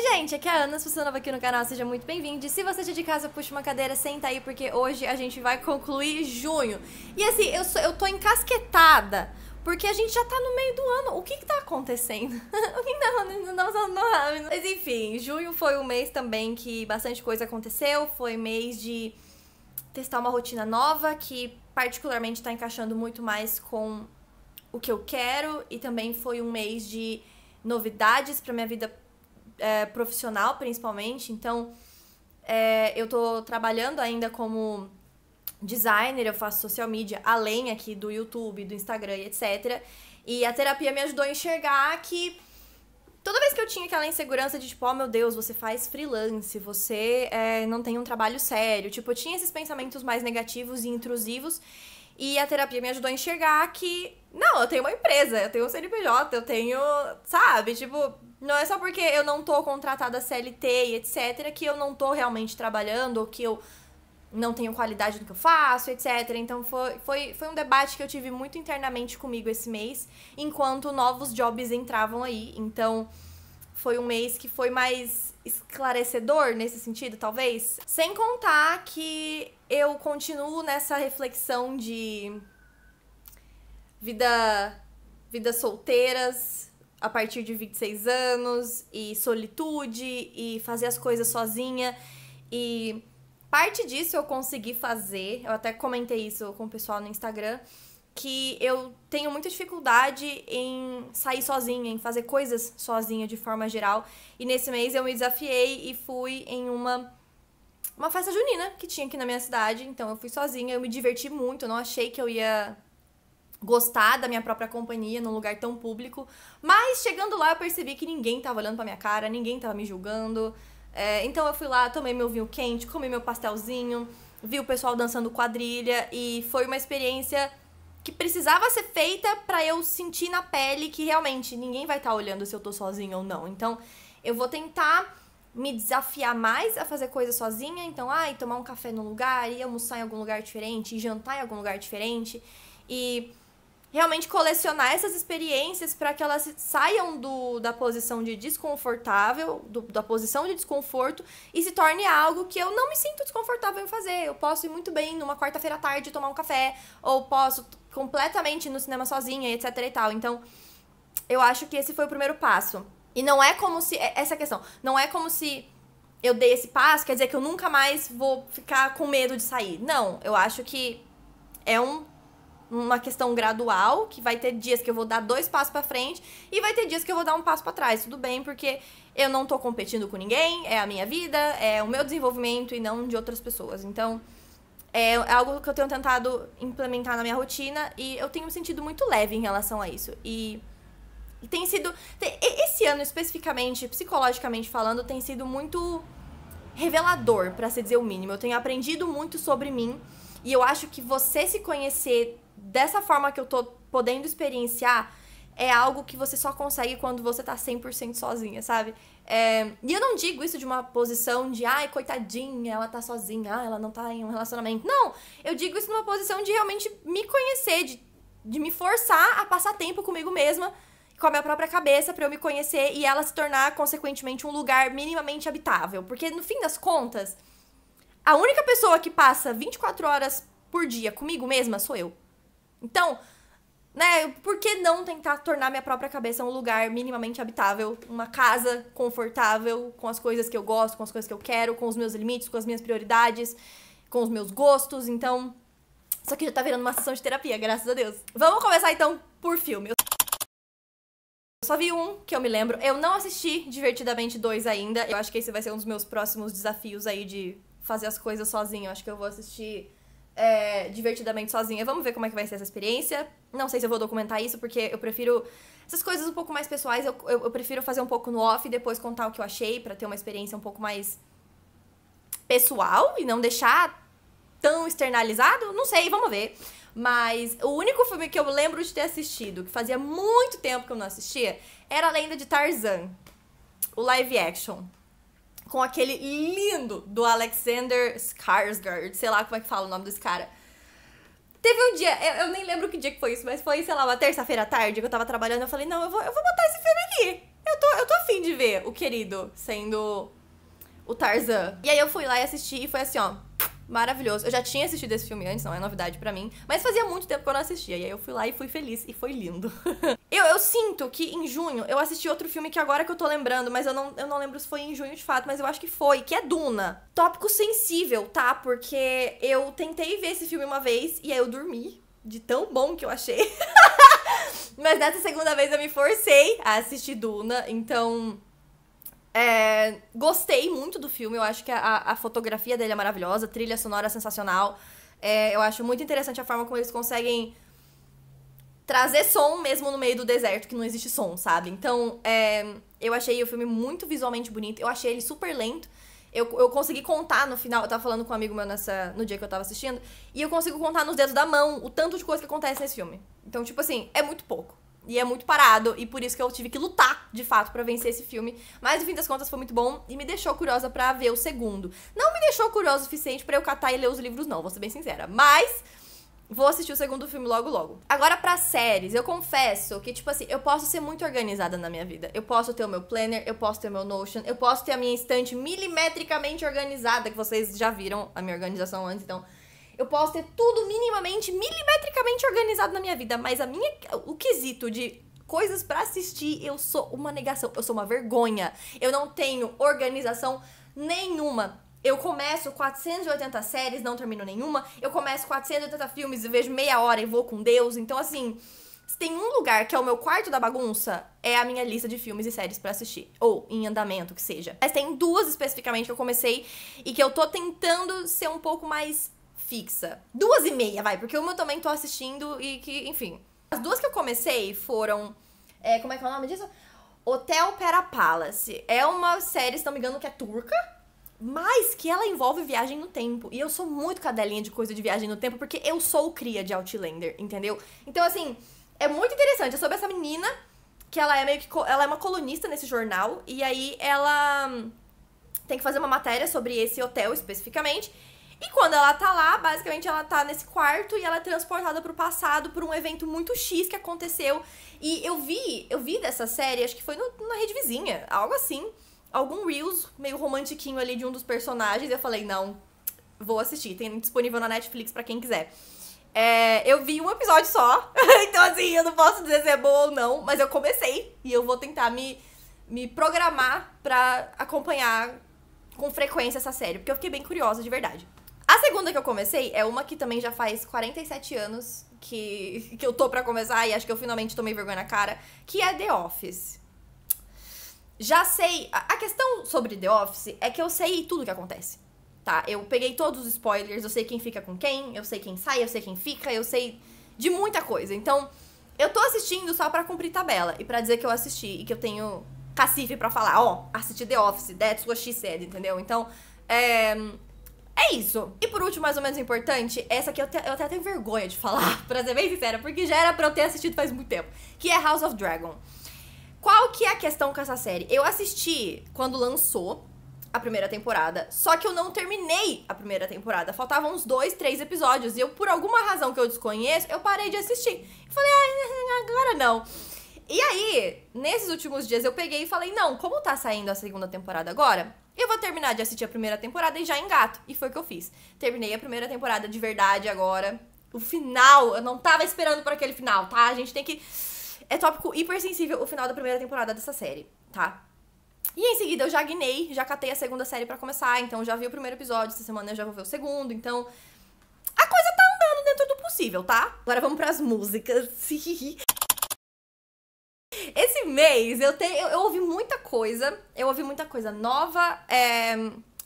Oi, gente, aqui é a Ana, se você é nova aqui no canal, seja muito bem-vindo. E se você já de casa, puxa uma cadeira, senta aí, porque hoje a gente vai concluir junho. E assim, eu, sou, eu tô encasquetada, porque a gente já tá no meio do ano. O que que tá acontecendo? o que tá Não, não, não, Mas enfim, junho foi um mês também que bastante coisa aconteceu, foi mês de testar uma rotina nova, que particularmente tá encaixando muito mais com o que eu quero, e também foi um mês de novidades para minha vida é, profissional, principalmente. Então, é, eu estou trabalhando ainda como designer, eu faço social media além aqui do YouTube, do Instagram e etc. E a terapia me ajudou a enxergar que toda vez que eu tinha aquela insegurança de tipo, oh meu Deus, você faz freelance, você é, não tem um trabalho sério. Tipo, eu tinha esses pensamentos mais negativos e intrusivos. E a terapia me ajudou a enxergar que, não, eu tenho uma empresa, eu tenho um CNPJ, eu tenho, sabe? Tipo, não é só porque eu não tô contratada CLT e etc., que eu não tô realmente trabalhando, ou que eu não tenho qualidade no que eu faço, etc. Então foi, foi, foi um debate que eu tive muito internamente comigo esse mês, enquanto novos jobs entravam aí. Então foi um mês que foi mais esclarecedor nesse sentido, talvez. Sem contar que eu continuo nessa reflexão de vida, vidas solteiras, a partir de 26 anos e solitude e fazer as coisas sozinha e parte disso eu consegui fazer, eu até comentei isso com o pessoal no Instagram, que eu tenho muita dificuldade em sair sozinha, em fazer coisas sozinha de forma geral. E nesse mês eu me desafiei e fui em uma uma festa junina que tinha aqui na minha cidade, então eu fui sozinha, eu me diverti muito, eu não achei que eu ia gostar da minha própria companhia num lugar tão público. Mas chegando lá eu percebi que ninguém tava olhando pra minha cara, ninguém tava me julgando. É, então eu fui lá, tomei meu vinho quente, comi meu pastelzinho, vi o pessoal dançando quadrilha e foi uma experiência que precisava ser feita para eu sentir na pele que realmente ninguém vai estar tá olhando se eu tô sozinha ou não. Então eu vou tentar me desafiar mais a fazer coisas sozinha, então, ai, ah, tomar um café num lugar, ir almoçar em algum lugar diferente, jantar em algum lugar diferente. E realmente colecionar essas experiências para que elas saiam do, da posição de desconfortável, do, da posição de desconforto e se torne algo que eu não me sinto desconfortável em fazer. Eu posso ir muito bem numa quarta-feira à tarde tomar um café, ou posso completamente ir no cinema sozinha, etc e tal. Então, eu acho que esse foi o primeiro passo. E não é como se é, essa é questão, não é como se eu dei esse passo, quer dizer que eu nunca mais vou ficar com medo de sair. Não, eu acho que é um uma questão gradual, que vai ter dias que eu vou dar dois passos para frente e vai ter dias que eu vou dar um passo para trás. Tudo bem, porque eu não tô competindo com ninguém, é a minha vida, é o meu desenvolvimento e não de outras pessoas. Então, é, é algo que eu tenho tentado implementar na minha rotina e eu tenho me sentido muito leve em relação a isso. E, tem sido. esse ano, especificamente, psicologicamente falando, tem sido muito revelador, para se dizer o mínimo. Eu tenho aprendido muito sobre mim e eu acho que você se conhecer dessa forma que eu tô podendo experienciar, é algo que você só consegue quando você tá 100% sozinha, sabe? É, e eu não digo isso de uma posição de, ai, coitadinha, ela tá sozinha, ah, ela não tá em um relacionamento. Não, eu digo isso numa posição de realmente me conhecer, de, de me forçar a passar tempo comigo mesma, com a minha própria cabeça, para eu me conhecer e ela se tornar, consequentemente, um lugar minimamente habitável. Porque, no fim das contas, a única pessoa que passa 24 horas por dia comigo mesma sou eu. Então, né, por que não tentar tornar minha própria cabeça um lugar minimamente habitável, uma casa confortável, com as coisas que eu gosto, com as coisas que eu quero, com os meus limites, com as minhas prioridades, com os meus gostos, então. Isso aqui já tá virando uma sessão de terapia, graças a Deus. Vamos começar então por filme. Eu só vi um que eu me lembro. Eu não assisti Divertidamente 2 ainda. Eu acho que esse vai ser um dos meus próximos desafios aí de fazer as coisas sozinho. Eu acho que eu vou assistir é, divertidamente sozinha. Vamos ver como é que vai ser essa experiência. Não sei se eu vou documentar isso, porque eu prefiro. Essas coisas um pouco mais pessoais, eu, eu, eu prefiro fazer um pouco no off e depois contar o que eu achei, para ter uma experiência um pouco mais pessoal e não deixar tão externalizado. Não sei, vamos ver. Mas o único filme que eu lembro de ter assistido, que fazia muito tempo que eu não assistia, era a Lenda de Tarzan, o live action com aquele lindo do Alexander Skarsgård, sei lá como é que fala o nome desse cara. Teve um dia, eu, eu nem lembro que dia que foi isso, mas foi, sei lá, uma terça-feira à tarde que eu tava trabalhando, eu falei, não, eu vou, eu vou botar esse filme aqui. Eu tô, eu tô afim de ver o querido sendo o Tarzan. E aí eu fui lá e assisti e foi assim, ó maravilhoso. Eu já tinha assistido esse filme antes, não é novidade para mim, mas fazia muito tempo que eu não assistia. E aí eu fui lá e fui feliz e foi lindo. eu, eu sinto que em junho eu assisti outro filme que agora que eu tô lembrando, mas eu não, eu não lembro se foi em junho de fato, mas eu acho que foi, que é Duna. Tópico sensível, tá? Porque eu tentei ver esse filme uma vez e aí eu dormi de tão bom que eu achei. mas nessa segunda vez eu me forcei a assistir Duna, então é, gostei muito do filme, eu acho que a, a fotografia dele é maravilhosa, a trilha sonora é sensacional. É, eu acho muito interessante a forma como eles conseguem trazer som mesmo no meio do deserto, que não existe som, sabe? Então, é, eu achei o filme muito visualmente bonito, eu achei ele super lento. Eu, eu consegui contar no final, eu tava falando com um amigo meu nessa, no dia que eu tava assistindo, e eu consigo contar nos dedos da mão o tanto de coisa que acontece nesse filme. Então, tipo assim, é muito pouco. E é muito parado, e por isso que eu tive que lutar, de fato, para vencer esse filme. Mas, no fim das contas, foi muito bom e me deixou curiosa para ver o segundo. Não me deixou curiosa o suficiente para eu catar e ler os livros, não, vou ser bem sincera. Mas, Vou assistir o segundo filme logo logo. Agora para séries, eu confesso que tipo assim, eu posso ser muito organizada na minha vida. Eu posso ter o meu planner, eu posso ter o meu Notion, eu posso ter a minha estante milimetricamente organizada, que vocês já viram a minha organização antes, então eu posso ter tudo minimamente, milimetricamente organizado na minha vida, mas a minha, o quesito de coisas para assistir, eu sou uma negação, eu sou uma vergonha. Eu não tenho organização nenhuma. Eu começo 480 séries, não termino nenhuma. Eu começo 480 filmes e vejo meia hora e vou com Deus. Então, assim, se tem um lugar que é o meu quarto da bagunça, é a minha lista de filmes e séries para assistir. Ou em andamento, que seja. Mas tem duas especificamente que eu comecei e que eu tô tentando ser um pouco mais fixa. Duas e meia, vai, porque uma eu também tô assistindo e que, enfim. As duas que eu comecei foram. É, como é que é o nome disso? Hotel Pera Palace. É uma série, se não me engano, que é turca. Mas que ela envolve viagem no tempo. E eu sou muito cadelinha de coisa de viagem no tempo, porque eu sou o cria de Outlander, entendeu? Então, assim, é muito interessante. É sobre essa menina que ela é meio que. Ela é uma colunista nesse jornal. E aí ela hum, tem que fazer uma matéria sobre esse hotel especificamente. E quando ela tá lá, basicamente ela tá nesse quarto e ela é transportada pro passado por um evento muito X que aconteceu. E eu vi, eu vi dessa série, acho que foi no, na rede vizinha, algo assim. Algum Reels, meio romantiquinho ali de um dos personagens. E eu falei, não, vou assistir. Tem disponível na Netflix para quem quiser. É, eu vi um episódio só, então assim, eu não posso dizer se é boa ou não, mas eu comecei e eu vou tentar me, me programar para acompanhar com frequência essa série, porque eu fiquei bem curiosa de verdade. A segunda que eu comecei é uma que também já faz 47 anos que, que eu tô para começar e acho que eu finalmente tomei vergonha na cara, que é The Office. Já sei. A questão sobre The Office é que eu sei tudo que acontece. Tá? Eu peguei todos os spoilers, eu sei quem fica com quem, eu sei quem sai, eu sei quem fica, eu sei de muita coisa. Então, eu tô assistindo só para cumprir tabela e para dizer que eu assisti e que eu tenho cacife para falar, ó, oh, assisti The Office, that's what she said, entendeu? Então, é, é isso. E por último, mais ou menos importante, essa aqui eu, te, eu até tenho vergonha de falar, pra ser bem sincera, porque já era pra eu ter assistido faz muito tempo, que é House of Dragon. Qual que é a questão com essa série? Eu assisti quando lançou a primeira temporada, só que eu não terminei a primeira temporada. Faltavam uns dois, três episódios e eu, por alguma razão que eu desconheço, eu parei de assistir. e falei, ah, agora não. E aí, nesses últimos dias eu peguei e falei, não, como tá saindo a segunda temporada agora, eu vou terminar de assistir a primeira temporada e já engato. E foi o que eu fiz. Terminei a primeira temporada de verdade agora. O final, eu não tava esperando por aquele final, tá? A gente tem que. É tópico hipersensível o final da primeira temporada dessa série, tá? E em seguida eu já guinei, já catei a segunda série para começar, então já vi o primeiro episódio, essa semana eu já vou ver o segundo, então a coisa tá andando dentro do possível, tá? Agora vamos para as músicas. mês, eu, te, eu, eu, ouvi muita coisa. Eu ouvi muita coisa nova. É,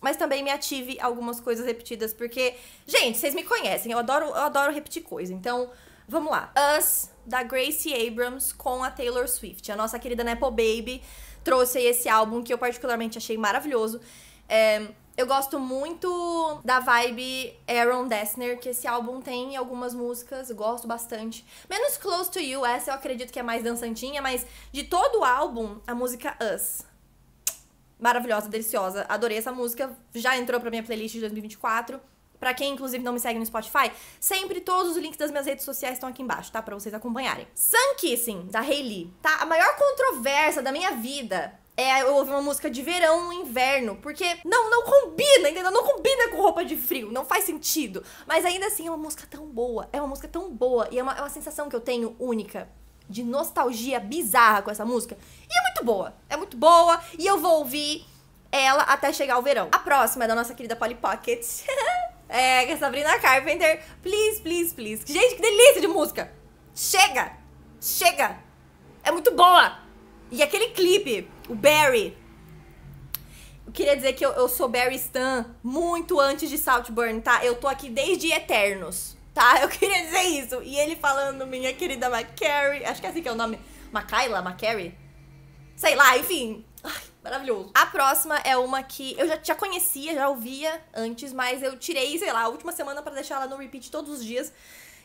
mas também me ative algumas coisas repetidas, porque, gente, vocês me conhecem, eu adoro, eu adoro repetir coisa. Então, vamos lá. Us, da Gracie Abrams, com a Taylor Swift. A nossa querida Nepo Baby trouxe aí esse álbum que eu particularmente achei maravilhoso. É, eu gosto muito da vibe Aaron Dessner, que esse álbum tem algumas músicas, gosto bastante. Menos Close to You, essa eu acredito que é mais dançantinha, mas de todo o álbum, a música Us. Maravilhosa, deliciosa. Adorei essa música, já entrou pra minha playlist de 2024. Pra quem, inclusive, não me segue no Spotify, sempre todos os links das minhas redes sociais estão aqui embaixo, tá? Pra vocês acompanharem. Sun Kissing, da Hailey, tá? A maior controvérsia da minha vida é, eu ouvi uma música de verão no inverno, porque não, não combina, entendeu? Não combina com roupa de frio, não faz sentido. Mas ainda assim é uma música tão boa, é uma música tão boa e é uma, é uma sensação que eu tenho única de nostalgia bizarra com essa música. E é muito boa, é muito boa e eu vou ouvir ela até chegar o verão. A próxima é da nossa querida Polly Pocket, é, que é Sabrina Carpenter. Please, please, please. Gente, que delícia de música! Chega! Chega! É muito boa! E aquele clipe, o Barry. Eu queria dizer que eu, eu sou Barry Stan muito antes de Saltburn, tá? Eu tô aqui desde Eternos, tá? Eu queria dizer isso. E ele falando, minha querida McCary. Acho que é assim que é o nome. Macaila? McCary? Sei lá, enfim. Ai, maravilhoso. A próxima é uma que eu já, já conhecia, já ouvia antes, mas eu tirei, sei lá, a última semana para deixar ela no repeat todos os dias,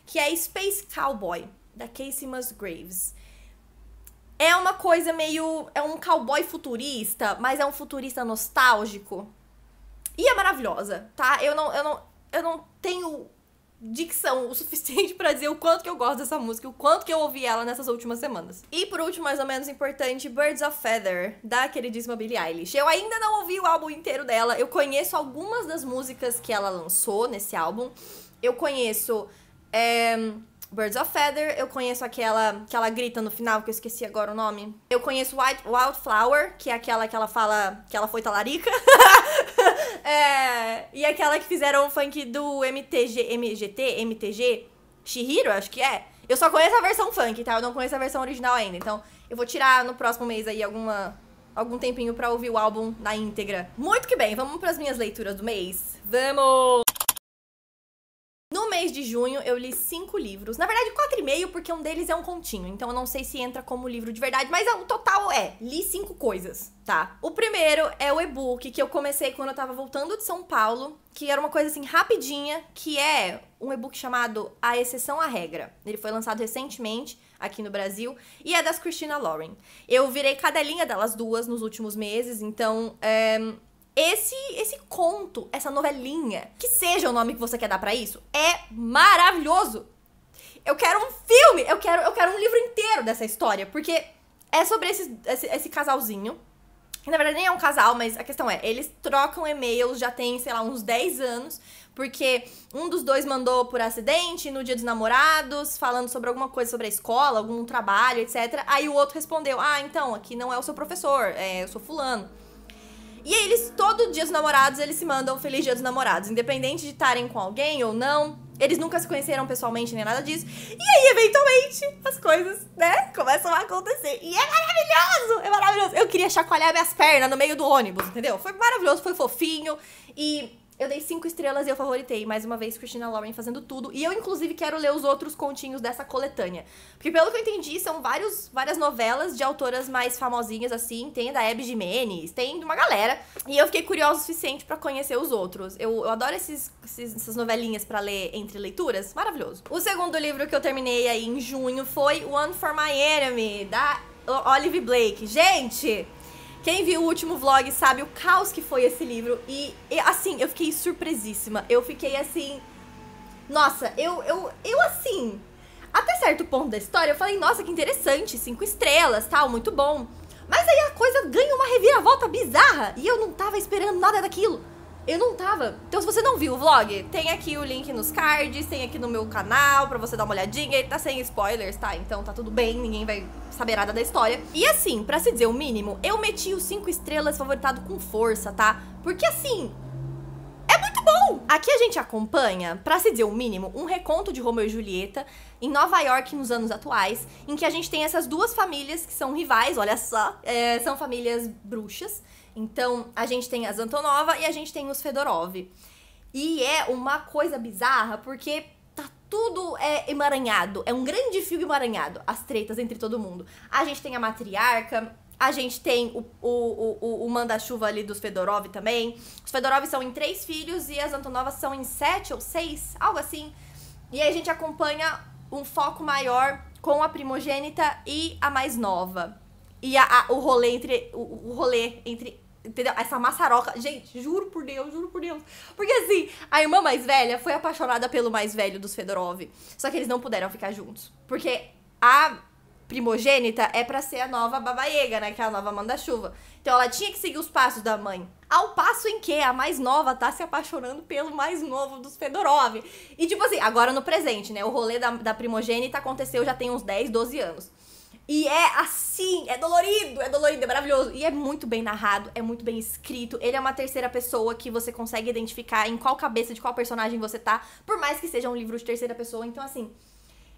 que é Space Cowboy, da Casey Musgraves. Graves. É uma coisa meio. É um cowboy futurista, mas é um futurista nostálgico. E é maravilhosa, tá? Eu não, eu não, eu não tenho dicção o suficiente para dizer o quanto que eu gosto dessa música, o quanto que eu ouvi ela nessas últimas semanas. E por último, mais ou menos importante, Birds of Feather, da queridíssima Billie Eilish. Eu ainda não ouvi o álbum inteiro dela, eu conheço algumas das músicas que ela lançou nesse álbum. Eu conheço. É... Birds of Feather, eu conheço aquela que ela grita no final, que eu esqueci agora o nome. Eu conheço White, Wildflower, que é aquela que ela fala que ela foi talarica. é, e aquela que fizeram o funk do MTG, MGT, MTG, Shihiro, acho que é. Eu só conheço a versão funk, tá? Eu não conheço a versão original ainda. Então, eu vou tirar no próximo mês aí alguma algum tempinho para ouvir o álbum na íntegra. Muito que bem, vamos para as minhas leituras do mês. Vamos! mês de junho eu li cinco livros. Na verdade, quatro e meio, porque um deles é um continho. Então eu não sei se entra como livro de verdade, mas o é total é, li cinco coisas, tá? O primeiro é o e-book que eu comecei quando eu tava voltando de São Paulo, que era uma coisa assim rapidinha, que é um e-book chamado A Exceção à Regra. Ele foi lançado recentemente aqui no Brasil e é das Christina Lauren. Eu virei cadelinha delas duas nos últimos meses, então é, esse esse conto, essa novelinha, que seja o nome que você quer dar para isso, é maravilhoso. Eu quero um filme, eu quero eu quero um livro inteiro dessa história, porque é sobre esse, esse, esse casalzinho na verdade nem é um casal, mas a questão é, eles trocam e-mails já tem, sei lá, uns 10 anos, porque um dos dois mandou por acidente no dia dos namorados, falando sobre alguma coisa sobre a escola, algum trabalho, etc. Aí o outro respondeu: Ah, então, aqui não é o seu professor, é, eu sou fulano. E aí eles, todo dia os namorados, eles se mandam Feliz Dia dos Namorados. Independente de estarem com alguém ou não, eles nunca se conheceram pessoalmente nem nada disso. E aí, eventualmente, as coisas, né, começam a acontecer. E é maravilhoso! É maravilhoso! Eu queria chacoalhar minhas pernas no meio do ônibus, entendeu? Foi maravilhoso, foi fofinho. E eu dei cinco estrelas e eu favoritei. Mais uma vez, Christina Lauren fazendo tudo. E eu, inclusive, quero ler os outros continhos dessa coletânea. Porque, pelo que eu entendi, são vários, várias novelas de autoras mais famosinhas, assim. Tem da Abby Jimenez, tem de uma galera. E eu fiquei curiosa o suficiente para conhecer os outros. Eu, eu adoro esses, esses, essas novelinhas para ler entre leituras. Maravilhoso. O segundo livro que eu terminei aí em junho foi One for My Enemy, da Olive Blake. Gente! Quem viu o último vlog sabe o caos que foi esse livro. E, e assim, eu fiquei surpresíssima. Eu fiquei assim. Nossa, eu, eu, eu assim. Até certo ponto da história, eu falei, nossa, que interessante, cinco estrelas, tal, muito bom. Mas aí a coisa ganha uma reviravolta bizarra e eu não tava esperando nada daquilo. Eu não tava. Então, se você não viu o vlog, tem aqui o link nos cards, tem aqui no meu canal pra você dar uma olhadinha. Ele tá sem spoilers, tá? Então tá tudo bem, ninguém vai saber nada da história. E assim, pra se dizer o mínimo, eu meti os 5 estrelas favoritado com força, tá? Porque assim, é muito bom! Aqui a gente acompanha, para se dizer o mínimo, um reconto de Romeu e Julieta em Nova York nos anos atuais, em que a gente tem essas duas famílias que são rivais, olha só, é, são famílias bruxas, então, a gente tem as Antonova e a gente tem os Fedorov. E é uma coisa bizarra, porque tá tudo é emaranhado. É um grande fio emaranhado, as tretas entre todo mundo. A gente tem a matriarca, a gente tem o, o, o, o manda-chuva ali dos Fedorov também. Os Fedorov são em três filhos e as Antonovas são em sete ou seis, algo assim. E aí a gente acompanha um foco maior com a primogênita e a mais nova. E a, a, o, rolê entre, o, o rolê entre Entendeu? Essa maçaroca. Gente, juro por Deus, juro por Deus. Porque assim, a irmã mais velha foi apaixonada pelo mais velho dos Fedorov. Só que eles não puderam ficar juntos. Porque a primogênita é para ser a nova babaiega, né? Que é a nova manda-chuva. Então ela tinha que seguir os passos da mãe. Ao passo em que a mais nova tá se apaixonando pelo mais novo dos Fedorov. E tipo assim, agora no presente, né? O rolê da, da primogênita aconteceu já tem uns 10, 12 anos. E é assim, é dolorido, é dolorido, é maravilhoso. E é muito bem narrado, é muito bem escrito. Ele é uma terceira pessoa que você consegue identificar em qual cabeça de qual personagem você tá, por mais que seja um livro de terceira pessoa. Então, assim,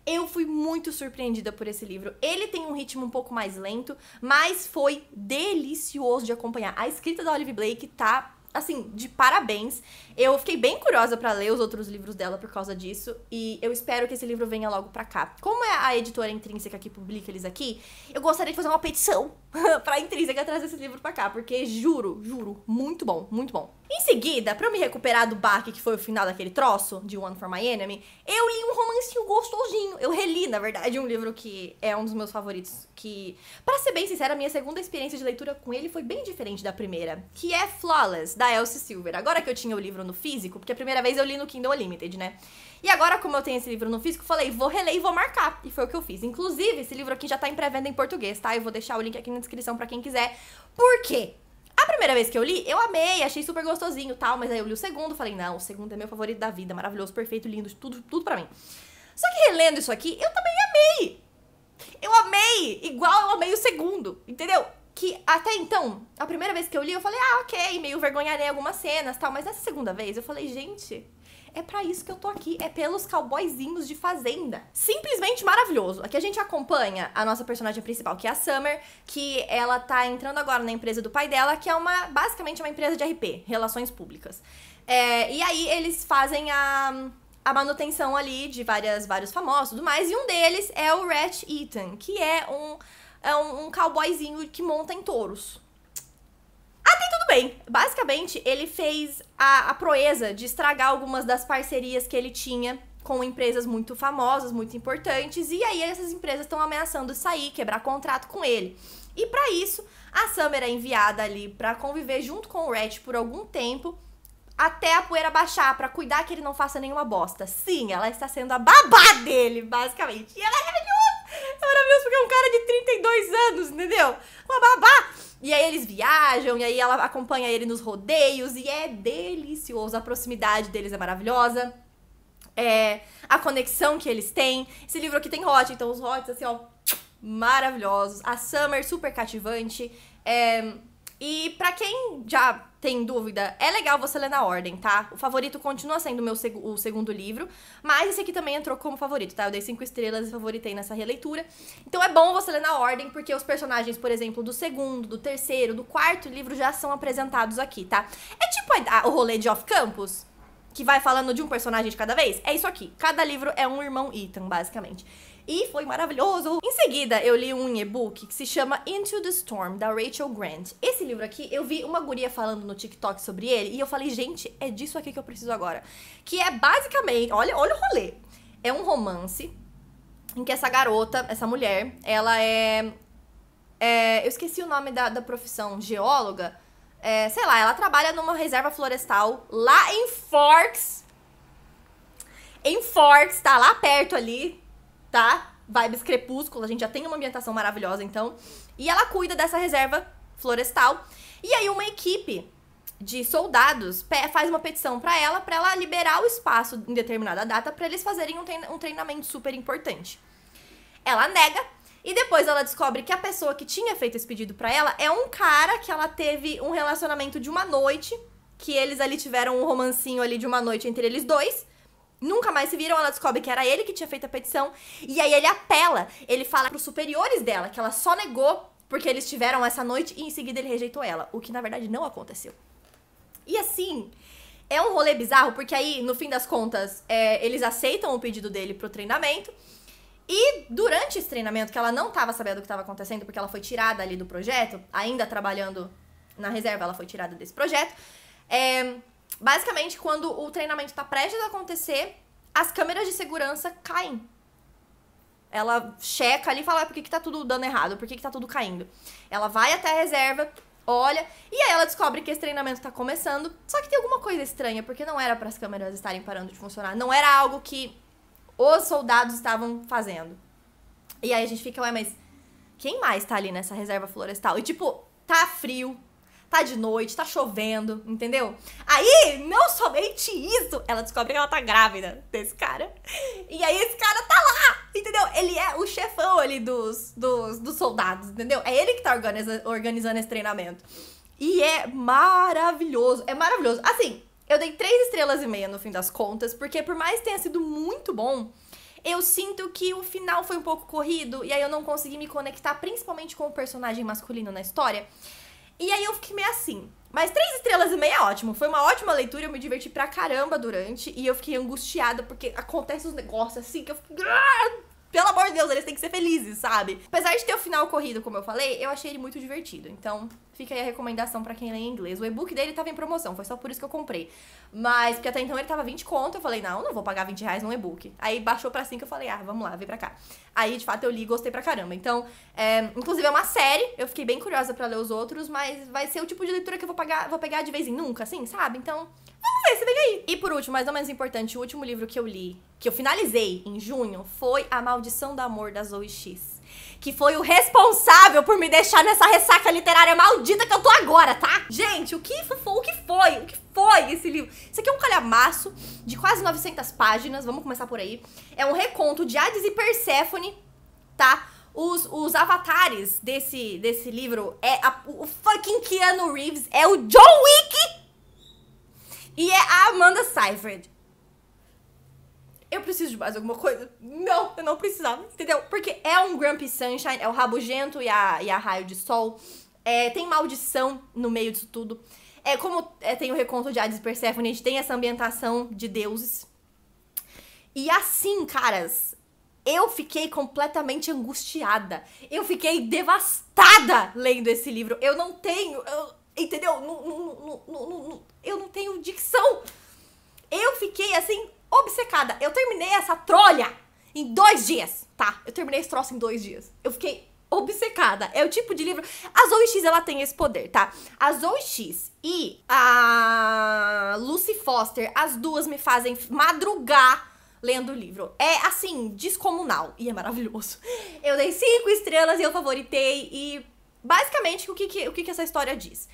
eu fui muito surpreendida por esse livro. Ele tem um ritmo um pouco mais lento, mas foi delicioso de acompanhar. A escrita da Olive Blake tá assim, de parabéns. Eu fiquei bem curiosa para ler os outros livros dela por causa disso e eu espero que esse livro venha logo para cá. Como é a editora intrínseca que publica eles aqui, eu gostaria de fazer uma petição para intrínseca trazer esse livro para cá, porque juro, juro, muito bom, muito bom. Em seguida, para eu me recuperar do baque que foi o final daquele troço, de One for My Enemy, eu li um romancinho gostosinho. Eu reli, na verdade, um livro que é um dos meus favoritos, que, para ser bem sincera, a minha segunda experiência de leitura com ele foi bem diferente da primeira, que é Flawless, da Elsie Silver. Agora que eu tinha o livro no físico, porque a primeira vez eu li no Kindle Unlimited, né? E agora, como eu tenho esse livro no físico, falei, vou reler e vou marcar. E foi o que eu fiz. Inclusive, esse livro aqui já tá em pré-venda em português, tá? Eu vou deixar o link aqui na descrição para quem quiser. Por quê? primeira vez que eu li, eu amei, achei super gostosinho tal, mas aí eu li o segundo, falei, não, o segundo é meu favorito da vida, maravilhoso, perfeito, lindo, tudo, tudo pra mim. Só que relendo isso aqui, eu também amei. Eu amei, igual eu amei o segundo, entendeu? Que até então, a primeira vez que eu li, eu falei, ah, ok, meio vergonharei algumas cenas tal, mas essa segunda vez eu falei, gente, é para isso que eu tô aqui, é pelos cowboyzinhos de fazenda. Simplesmente maravilhoso. Aqui a gente acompanha a nossa personagem principal, que é a Summer, que ela tá entrando agora na empresa do pai dela, que é uma basicamente uma empresa de RP, relações públicas. É, e aí eles fazem a a manutenção ali de várias, vários famosos e tudo mais. E um deles é o Rat Eaton, que é um, é um, um cowboyzinho que monta em touros bem, basicamente ele fez a, a proeza de estragar algumas das parcerias que ele tinha com empresas muito famosas, muito importantes, e aí essas empresas estão ameaçando sair, quebrar contrato com ele. E para isso, a Summer é enviada ali para conviver junto com o Ratch por algum tempo, até a poeira baixar, para cuidar que ele não faça nenhuma bosta. Sim, ela está sendo a babá dele, basicamente. E ela é maravilhosa! É porque é um cara de 32 anos, entendeu? Uma babá! E aí eles viajam, e aí ela acompanha ele nos rodeios, e é delicioso. A proximidade deles é maravilhosa. É, a conexão que eles têm. Esse livro aqui tem hot, então os hots, assim, ó, maravilhosos. A Summer, super cativante. É, e para quem já tem dúvida, é legal você ler na ordem, tá? O favorito continua sendo meu seg o segundo livro, mas esse aqui também entrou como favorito, tá? Eu dei cinco estrelas e favoritei nessa releitura. Então é bom você ler na ordem, porque os personagens, por exemplo, do segundo, do terceiro, do quarto livro já são apresentados aqui, tá? É tipo a, a, o rolê de off-campus, que vai falando de um personagem de cada vez? É isso aqui. Cada livro é um irmão Ethan, basicamente e foi maravilhoso. Em seguida, eu li um e-book que se chama Into the Storm, da Rachel Grant. Esse livro aqui, eu vi uma guria falando no TikTok sobre ele e eu falei, gente, é disso aqui que eu preciso agora. Que é basicamente, olha, olha o rolê. É um romance em que essa garota, essa mulher, ela é. é eu esqueci o nome da, da profissão, geóloga. É, sei lá, ela trabalha numa reserva florestal lá em Forks. Em Forks, tá lá perto ali, tá? Vibes crepúsculo, a gente já tem uma ambientação maravilhosa, então. E ela cuida dessa reserva florestal. E aí uma equipe de soldados faz uma petição para ela, para ela liberar o espaço em determinada data para eles fazerem um, treinamento super importante. Ela nega e depois ela descobre que a pessoa que tinha feito esse pedido para ela é um cara que ela teve um relacionamento de uma noite, que eles ali tiveram um romancinho ali de uma noite entre eles dois. Nunca mais se viram, ela descobre que era ele que tinha feito a petição. E aí ele apela, ele fala pros superiores dela que ela só negou porque eles tiveram essa noite e em seguida ele rejeitou ela, o que na verdade não aconteceu. E assim, é um rolê bizarro, porque aí, no fim das contas, é, eles aceitam o pedido dele pro treinamento. E durante esse treinamento, que ela não tava sabendo o que estava acontecendo, porque ela foi tirada ali do projeto, ainda trabalhando na reserva, ela foi tirada desse projeto. É, Basicamente, quando o treinamento está prestes a acontecer, as câmeras de segurança caem. Ela checa ali e fala ah, por que, que tá tudo dando errado, por que, que tá tudo caindo. Ela vai até a reserva, olha, e aí ela descobre que esse treinamento tá começando. Só que tem alguma coisa estranha, porque não era para as câmeras estarem parando de funcionar. Não era algo que os soldados estavam fazendo. E aí a gente fica, ué, mas quem mais tá ali nessa reserva florestal? E tipo, tá frio, tá de noite, tá chovendo, entendeu? Aí, não somente isso, ela descobre que ela tá grávida desse cara. E aí esse cara tá lá, entendeu? Ele é o chefão ali dos, dos, dos soldados, entendeu? É ele que tá organiza, organizando esse treinamento. E é maravilhoso, é maravilhoso. Assim, eu dei três estrelas e meia no fim das contas, porque por mais que tenha sido muito bom, eu sinto que o final foi um pouco corrido e aí eu não consegui me conectar principalmente com o personagem masculino na história. E aí eu fiquei meio assim. Mas três estrelas e meia é ótimo. Foi uma ótima leitura, eu me diverti pra caramba durante. E eu fiquei angustiada, porque acontece uns negócios assim que eu fiquei pelo amor de Deus, eles têm que ser felizes, sabe? Apesar de ter o final corrido, como eu falei, eu achei ele muito divertido. Então, fica aí a recomendação para quem lê em inglês. O e-book dele tava em promoção, foi só por isso que eu comprei. Mas, porque até então ele tava 20 conto, eu falei, não, não vou pagar 20 reais num e-book. Aí baixou pra 5, eu falei, ah, vamos lá, vem pra cá. Aí, de fato, eu li e gostei pra caramba. Então, é, inclusive é uma série, eu fiquei bem curiosa para ler os outros, mas vai ser o tipo de leitura que eu vou, pagar, vou pegar de vez em nunca, assim, sabe? Então, vamos esse vem aí. E por último, mais ou menos importante, o último livro que eu li, que eu finalizei em junho, foi A Maldição do Amor da Zoe X. Que foi o responsável por me deixar nessa ressaca literária maldita que eu tô agora, tá? Gente, o que foi? O que foi? O que foi esse livro? Isso aqui é um calhamaço de quase 900 páginas, vamos começar por aí. É um reconto de Hades e Perséfone, tá? Os, os avatares desse, desse livro é a, o fucking Keanu Reeves, é o John Wick e é a Amanda Seyfried. Eu preciso de mais alguma coisa? Não, eu não precisava, entendeu? Porque é um Grumpy Sunshine, é o rabugento e a, e a raio de sol. É, tem maldição no meio disso tudo. É como é, tem o reconto de Hades e Persephone, a gente tem essa ambientação de deuses. E assim, caras, eu fiquei completamente angustiada. Eu fiquei devastada lendo esse livro. Eu não tenho. Eu, Entendeu? No, no, no, eu não tenho dicção. Eu fiquei assim, obcecada. Eu terminei essa trolha em dois dias, tá? Eu terminei esse troço em dois dias. Eu fiquei obcecada. É o tipo de livro. A Zoe X ela tem esse poder, tá? A Zoe X e a Lucy Foster, as duas me fazem madrugar lendo o livro. É assim, descomunal e é maravilhoso. Eu dei cinco estrelas e eu favoritei e basicamente o que, que o que, que essa história diz?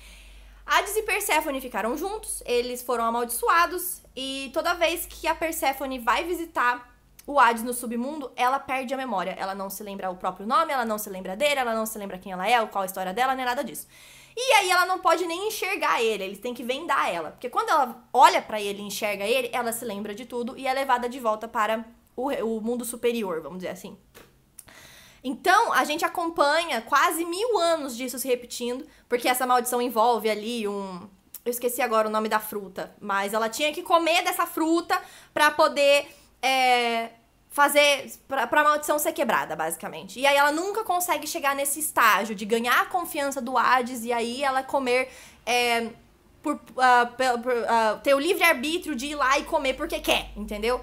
Hades e Perséfone ficaram juntos, eles foram amaldiçoados, e toda vez que a Perséfone vai visitar o Hades no submundo, ela perde a memória. Ela não se lembra o próprio nome, ela não se lembra dele, ela não se lembra quem ela é, qual a história dela, nem nada disso. E aí ela não pode nem enxergar ele, eles têm que vendar ela. Porque quando ela olha para ele e enxerga ele, ela se lembra de tudo e é levada de volta para o, o mundo superior, vamos dizer assim. Então, a gente acompanha quase mil anos disso se repetindo, porque essa maldição envolve ali um. Eu esqueci agora o nome da fruta, mas ela tinha que comer dessa fruta para poder. É, fazer pra, a maldição ser quebrada, basicamente. E aí ela nunca consegue chegar nesse estágio de ganhar a confiança do Hades e aí ela comer. É, por, uh, por uh, ter o livre-arbítrio de ir lá e comer porque quer, entendeu?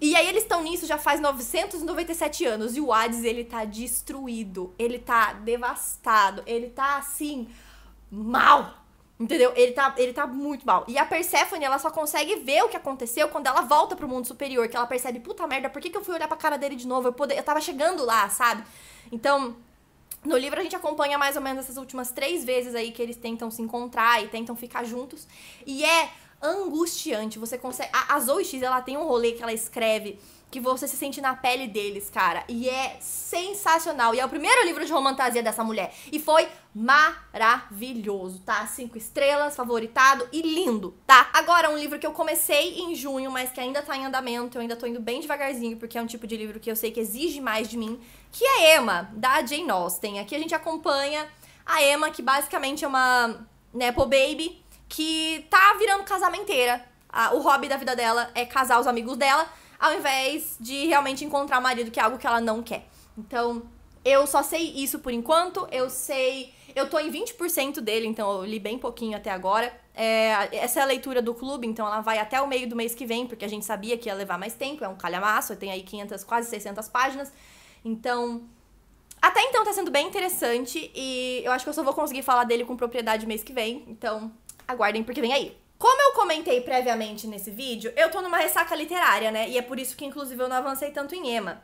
E aí eles estão nisso já faz 997 anos e o Hades ele tá destruído, ele tá devastado, ele tá assim mal. Entendeu? Ele tá, ele tá muito mal. E a Persephone, ela só consegue ver o que aconteceu quando ela volta pro mundo superior, que ela percebe, puta merda, por que, que eu fui olhar pra cara dele de novo? Eu, poder... eu tava chegando lá, sabe? Então, no livro a gente acompanha mais ou menos essas últimas três vezes aí que eles tentam se encontrar e tentam ficar juntos. E é angustiante. Você consegue. A, a Zoe X, ela tem um rolê que ela escreve que você se sente na pele deles, cara. E é sensacional. E é o primeiro livro de romantasia dessa mulher. E foi maravilhoso, tá? Cinco estrelas, favoritado e lindo, tá? Agora, um livro que eu comecei em junho, mas que ainda tá em andamento, eu ainda tô indo bem devagarzinho, porque é um tipo de livro que eu sei que exige mais de mim, que é Emma, da Jane Austen. Aqui a gente acompanha a Emma, que basicamente é uma Nepo né, Baby, que tá virando casamenteira. o hobby da vida dela é casar os amigos dela, ao invés de realmente encontrar marido, que é algo que ela não quer. Então, eu só sei isso por enquanto, eu sei. Eu tô em 20% dele, então eu li bem pouquinho até agora. É, essa é a leitura do clube, então ela vai até o meio do mês que vem, porque a gente sabia que ia levar mais tempo, é um calhamaço, tem aí 500, quase 600 páginas. Então, até então tá sendo bem interessante e eu acho que eu só vou conseguir falar dele com propriedade mês que vem, então Aguardem porque vem aí. Como eu comentei previamente nesse vídeo, eu tô numa ressaca literária, né? E é por isso que, inclusive, eu não avancei tanto em Ema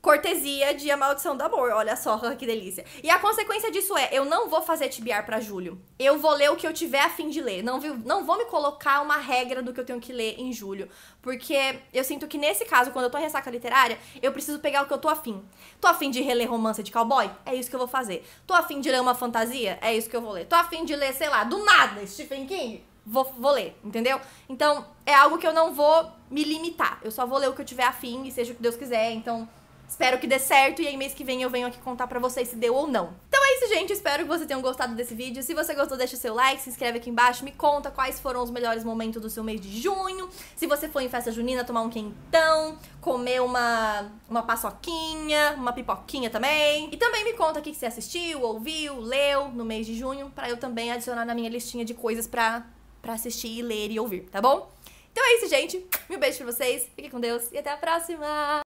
cortesia de A Maldição do Amor. Olha só, que delícia. E a consequência disso é, eu não vou fazer tibiar para julho. Eu vou ler o que eu tiver a fim de ler. Não, não vou me colocar uma regra do que eu tenho que ler em julho. Porque eu sinto que nesse caso, quando eu tô em ressaca literária, eu preciso pegar o que eu tô afim. Tô afim de reler romance de cowboy? É isso que eu vou fazer. Tô afim de ler uma fantasia? É isso que eu vou ler. Tô afim de ler, sei lá, do nada, Stephen King? Vou, vou ler, entendeu? Então, é algo que eu não vou me limitar. Eu só vou ler o que eu tiver afim e seja o que Deus quiser. Então, Espero que dê certo e aí mês que vem eu venho aqui contar pra vocês se deu ou não. Então é isso, gente. Espero que vocês tenham gostado desse vídeo. Se você gostou, deixa seu like, se inscreve aqui embaixo, me conta quais foram os melhores momentos do seu mês de junho. Se você foi em festa junina, tomar um quentão, comer uma, uma paçoquinha, uma pipoquinha também. E também me conta o que você assistiu, ouviu, leu no mês de junho, pra eu também adicionar na minha listinha de coisas pra, pra assistir ler e ouvir, tá bom? Então é isso, gente. Um beijo pra vocês. Fiquem com Deus e até a próxima!